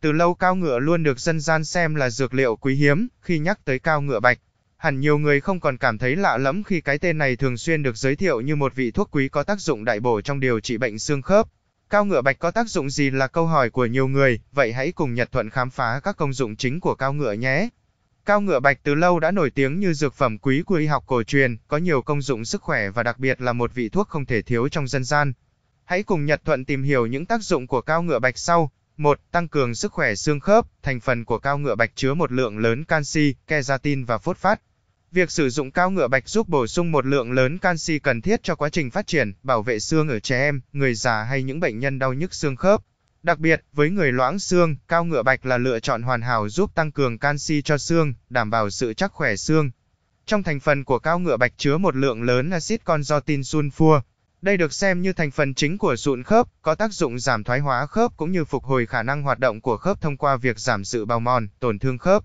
Từ lâu cao ngựa luôn được dân gian xem là dược liệu quý hiếm, khi nhắc tới cao ngựa bạch, hẳn nhiều người không còn cảm thấy lạ lẫm khi cái tên này thường xuyên được giới thiệu như một vị thuốc quý có tác dụng đại bổ trong điều trị bệnh xương khớp. Cao ngựa bạch có tác dụng gì là câu hỏi của nhiều người, vậy hãy cùng Nhật Thuận khám phá các công dụng chính của cao ngựa nhé. Cao ngựa bạch từ lâu đã nổi tiếng như dược phẩm quý của y học cổ truyền, có nhiều công dụng sức khỏe và đặc biệt là một vị thuốc không thể thiếu trong dân gian. Hãy cùng Nhật Thuận tìm hiểu những tác dụng của cao ngựa bạch sau. 1. Tăng cường sức khỏe xương khớp, thành phần của cao ngựa bạch chứa một lượng lớn canxi, keratin và phốt phát. Việc sử dụng cao ngựa bạch giúp bổ sung một lượng lớn canxi cần thiết cho quá trình phát triển, bảo vệ xương ở trẻ em, người già hay những bệnh nhân đau nhức xương khớp. Đặc biệt, với người loãng xương, cao ngựa bạch là lựa chọn hoàn hảo giúp tăng cường canxi cho xương, đảm bảo sự chắc khỏe xương. Trong thành phần của cao ngựa bạch chứa một lượng lớn axit conjotin sunfua, đây được xem như thành phần chính của sụn khớp, có tác dụng giảm thoái hóa khớp cũng như phục hồi khả năng hoạt động của khớp thông qua việc giảm sự bào mòn, tổn thương khớp.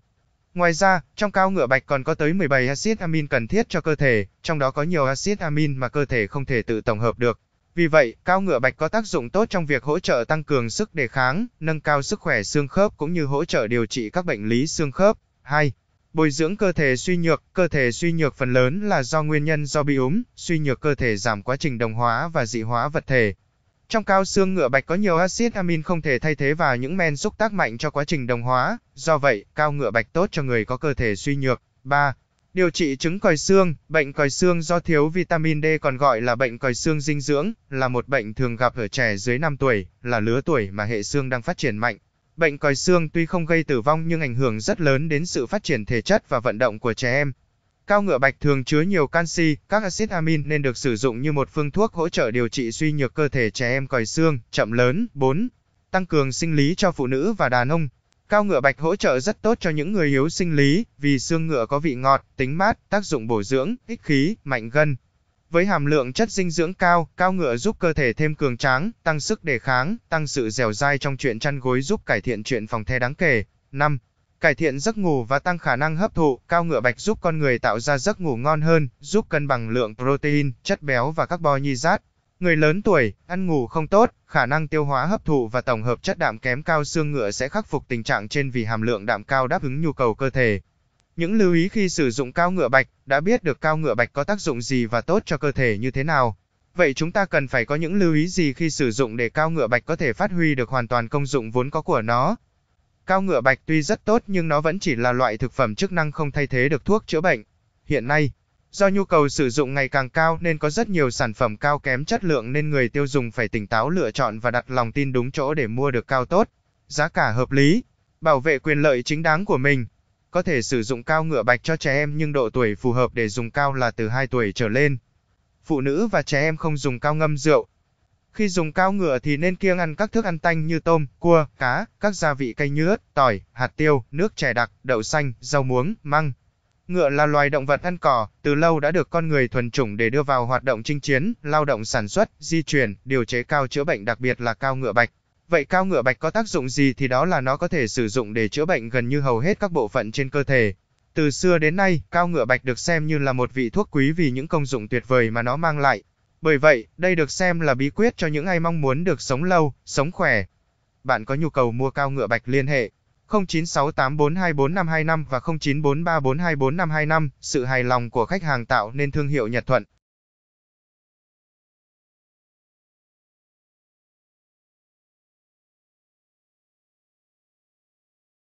Ngoài ra, trong cao ngựa bạch còn có tới 17 axit amin cần thiết cho cơ thể, trong đó có nhiều axit amin mà cơ thể không thể tự tổng hợp được. Vì vậy, cao ngựa bạch có tác dụng tốt trong việc hỗ trợ tăng cường sức đề kháng, nâng cao sức khỏe xương khớp cũng như hỗ trợ điều trị các bệnh lý xương khớp. 2 bồi dưỡng cơ thể suy nhược, cơ thể suy nhược phần lớn là do nguyên nhân do bị ốm, suy nhược cơ thể giảm quá trình đồng hóa và dị hóa vật thể. Trong cao xương ngựa bạch có nhiều axit amin không thể thay thế và những men xúc tác mạnh cho quá trình đồng hóa, do vậy, cao ngựa bạch tốt cho người có cơ thể suy nhược. 3. Điều trị chứng còi xương, bệnh còi xương do thiếu vitamin D còn gọi là bệnh còi xương dinh dưỡng, là một bệnh thường gặp ở trẻ dưới 5 tuổi, là lứa tuổi mà hệ xương đang phát triển mạnh. Bệnh còi xương tuy không gây tử vong nhưng ảnh hưởng rất lớn đến sự phát triển thể chất và vận động của trẻ em. Cao ngựa bạch thường chứa nhiều canxi, các axit amin nên được sử dụng như một phương thuốc hỗ trợ điều trị suy nhược cơ thể trẻ em còi xương, chậm lớn. 4. Tăng cường sinh lý cho phụ nữ và đàn ông. Cao ngựa bạch hỗ trợ rất tốt cho những người yếu sinh lý, vì xương ngựa có vị ngọt, tính mát, tác dụng bổ dưỡng, ích khí, mạnh gân, với hàm lượng chất dinh dưỡng cao, cao ngựa giúp cơ thể thêm cường tráng, tăng sức đề kháng, tăng sự dẻo dai trong chuyện chăn gối giúp cải thiện chuyện phòng the đáng kể. 5. Cải thiện giấc ngủ và tăng khả năng hấp thụ, cao ngựa bạch giúp con người tạo ra giấc ngủ ngon hơn, giúp cân bằng lượng protein, chất béo và carbon hydrat. Người lớn tuổi, ăn ngủ không tốt, khả năng tiêu hóa hấp thụ và tổng hợp chất đạm kém cao xương ngựa sẽ khắc phục tình trạng trên vì hàm lượng đạm cao đáp ứng nhu cầu cơ thể. Những lưu ý khi sử dụng cao ngựa bạch, đã biết được cao ngựa bạch có tác dụng gì và tốt cho cơ thể như thế nào. Vậy chúng ta cần phải có những lưu ý gì khi sử dụng để cao ngựa bạch có thể phát huy được hoàn toàn công dụng vốn có của nó? Cao ngựa bạch tuy rất tốt nhưng nó vẫn chỉ là loại thực phẩm chức năng không thay thế được thuốc chữa bệnh. Hiện nay, do nhu cầu sử dụng ngày càng cao nên có rất nhiều sản phẩm cao kém chất lượng nên người tiêu dùng phải tỉnh táo lựa chọn và đặt lòng tin đúng chỗ để mua được cao tốt, giá cả hợp lý, bảo vệ quyền lợi chính đáng của mình. Có thể sử dụng cao ngựa bạch cho trẻ em nhưng độ tuổi phù hợp để dùng cao là từ 2 tuổi trở lên. Phụ nữ và trẻ em không dùng cao ngâm rượu. Khi dùng cao ngựa thì nên kiêng ăn các thức ăn tanh như tôm, cua, cá, các gia vị cay như ớt, tỏi, hạt tiêu, nước chè đặc, đậu xanh, rau muống, măng. Ngựa là loài động vật ăn cỏ, từ lâu đã được con người thuần chủng để đưa vào hoạt động chinh chiến, lao động sản xuất, di chuyển, điều chế cao chữa bệnh đặc biệt là cao ngựa bạch. Vậy cao ngựa bạch có tác dụng gì thì đó là nó có thể sử dụng để chữa bệnh gần như hầu hết các bộ phận trên cơ thể. Từ xưa đến nay, cao ngựa bạch được xem như là một vị thuốc quý vì những công dụng tuyệt vời mà nó mang lại. Bởi vậy, đây được xem là bí quyết cho những ai mong muốn được sống lâu, sống khỏe. Bạn có nhu cầu mua cao ngựa bạch liên hệ 0968424525 và 0943424525, sự hài lòng của khách hàng tạo nên thương hiệu Nhật Thuận.